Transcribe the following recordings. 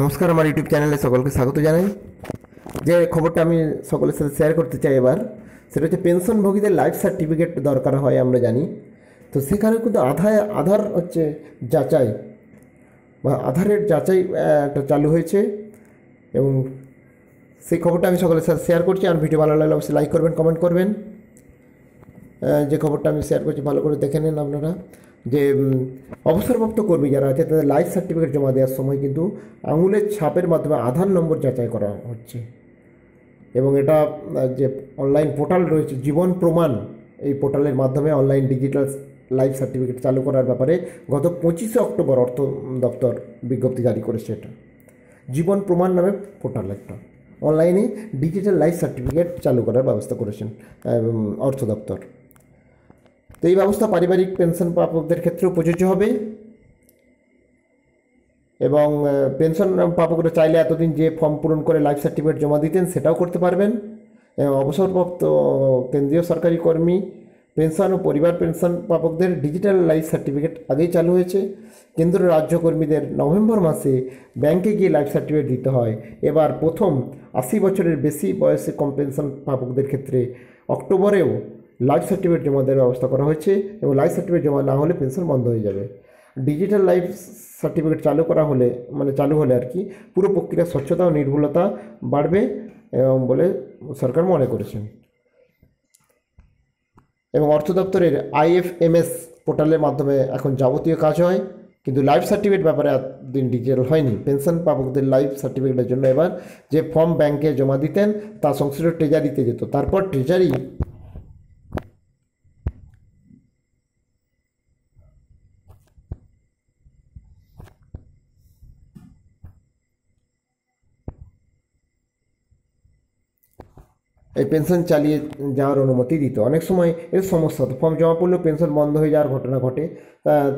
নমস্কার আমার ইউটিউব চ্যানেলে সকলকে স্বাগত জানাই যে খবরটা আমি সকলের সাথে শেয়ার করতে চাই এবার সেটা হচ্ছে পেনশনভোগীদের লাইফ সার্টিফিকেট দরকার হয় আমরা জানি তো সেখানে কিন্তু আধার আধার হচ্ছে যাচাই বা আধারের যাচাই একটা চালু হয়েছে এবং সেই খবরটা আমি সকলের সাথে শেয়ার করছি আর ভিডিও ভালো লাগলে অবশ্যই লাইক করবেন কমেন্ট করবেন যে খবরটা আমি শেয়ার করছি ভালো করে দেখে নেন আপনারা যে অবসরপ্রাপ্ত কর্মী যারা আছে তাদের লাইফ সার্টিফিকেট জমা দেওয়ার সময় কিন্তু আঙুলের ছাপের মাধ্যমে আধার নম্বর যাচাই করা হচ্ছে এবং এটা যে অনলাইন পোর্টাল রয়েছে জীবন প্রমাণ এই পোর্টালের মাধ্যমে অনলাইন ডিজিটাল লাইফ সার্টিফিকেট চালু করার ব্যাপারে গত পঁচিশে অক্টোবর অর্থ দপ্তর বিজ্ঞপ্তি জারি করেছে এটা জীবন প্রমাণ নামে পোর্টাল একটা অনলাইনে ডিজিটাল লাইফ সার্টিফিকেট চালু করার ব্যবস্থা করেছেন অর্থ দপ্তর তো এই ব্যবস্থা পারিবারিক পেনশন প্রাপকদের ক্ষেত্রে প্রযোজ্য হবে এবং পেনশন প্রাপকরা চাইলে এতদিন যে ফর্ম পূরণ করে লাইফ সার্টিফিকেট জমা দিতেন সেটাও করতে পারবেন অবসরপ্রাপ্ত কেন্দ্রীয় সরকারি কর্মী পেনশন ও পরিবার পেনশন প্রাপকদের ডিজিটাল লাইফ সার্টিফিকেট আগেই চালু হয়েছে কেন্দ্র রাজ্য কর্মীদের নভেম্বর মাসে ব্যাংকে গিয়ে লাইফ সার্টিফিকেট দিতে হয় এবার প্রথম আশি বছরের বেশি বয়সে কম পেনশন প্রাপকদের ক্ষেত্রে অক্টোবরেও লাইফ সার্টিফিকেট জমা দেওয়ার ব্যবস্থা করা হয়েছে এবং লাইফ সার্টিফিকেট জমা না হলে পেনশন বন্ধ হয়ে যাবে ডিজিটাল লাইফ সার্টিফিকেট চালু করা হলে মানে চালু হলে আর কি পুরো প্রক্রিয়ার স্বচ্ছতা ও নির্ভুলতা বাড়বে এবং বলে সরকার মনে করেছেন এবং অর্থ দপ্তরের আইএফএমএস পোর্টালের মাধ্যমে এখন যাবতীয় কাজ হয় কিন্তু লাইফ সার্টিফিকেট ব্যাপারে এতদিন ডিজিটাল হয়নি পেনশন পাবকদের লাইফ সার্টিফিকেটের জন্য এবার যে ফর্ম ব্যাংকে জমা দিতেন তা সংশ্লিষ্ট ট্রেজারিতে যেত তারপর ট্রেজারি এই পেনশন চালিয়ে যাওয়ার অনুমতি দিত অনেক সময় এর সমস্যা হতো ফর্ম জমা পড়লেও পেনশন বন্ধ হয়ে যাওয়ার ঘটনা ঘটে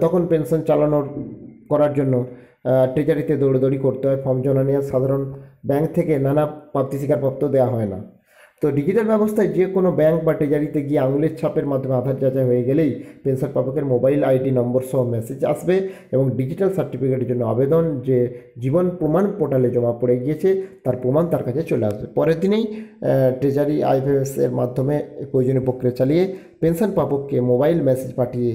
তখন পেনশন চালানোর করার জন্য ট্রেজারিতে দৌড়দৌড়ি করতে হয় ফর্ম জমা নেওয়া সাধারণ ব্যাংক থেকে নানা স্বীকারপত্র দেওয়া হয় না তো ডিজিটাল ব্যবস্থায় যে কোনো ব্যাংক বা ট্রেজারিতে গিয়ে আঙুলের ছাপের মাধ্যমে আধার যাচাই হয়ে গেলেই পেনশন পাবকের মোবাইল আইডি নম্বর সহ মেসেজ আসবে এবং ডিজিটাল সার্টিফিকেটের জন্য আবেদন যে জীবন প্রমাণ পোর্টালে জমা পড়ে গিয়েছে তার প্রমাণ তার কাছে চলে আসবে পরের দিনেই ট্রেজারি আইভিএস এর মাধ্যমে প্রয়োজনীয় প্রক্রিয়া চালিয়ে পেনশন পাবককে মোবাইল মেসেজ পাঠিয়ে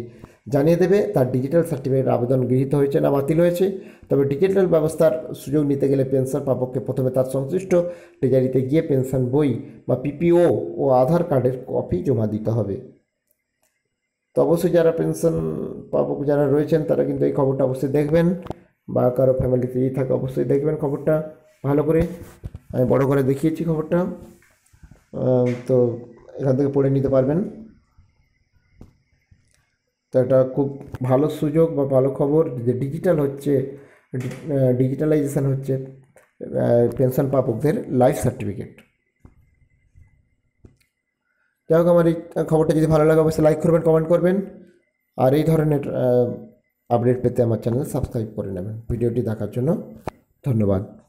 জানিয়ে দেবে তার ডিজিটাল সার্টিফিকেট আবেদন গৃহীত হয়েছে না বাতিল হয়েছে তবে ডিজিটাল ব্যবস্থার সুযোগ নিতে গেলে পেনশন পাবককে প্রথমে তার সংশ্লিষ্ট ট্রেজারিতে গিয়ে পেনশন বই বা পিপিও ও আধার কার্ডের কপি জমা দিতে হবে তো অবশ্যই যারা পেনশন পাবক যারা রয়েছেন তারা কিন্তু এই খবরটা অবশ্যই দেখবেন বা কারো ফ্যামিলিতে যদি থাকে অবশ্যই দেখবেন খবরটা ভালো করে আমি বড় করে দেখিয়েছি খবরটা তো এখান থেকে পড়ে নিতে পারবেন তো এটা খুব ভালো সুযোগ বা ভালো খবর যে ডিজিটাল হচ্ছে ডিজিটালাইজেশান হচ্ছে পেনশন পাবকদের লাইফ সার্টিফিকেট যাই হোক আমার এই খবরটা যদি ভালো লাগে অবশ্যই লাইক করবেন কমেন্ট করবেন আর এই ধরনের আপডেট পেতে আমার চ্যানেল সাবস্ক্রাইব করে নেবেন ভিডিওটি দেখার জন্য ধন্যবাদ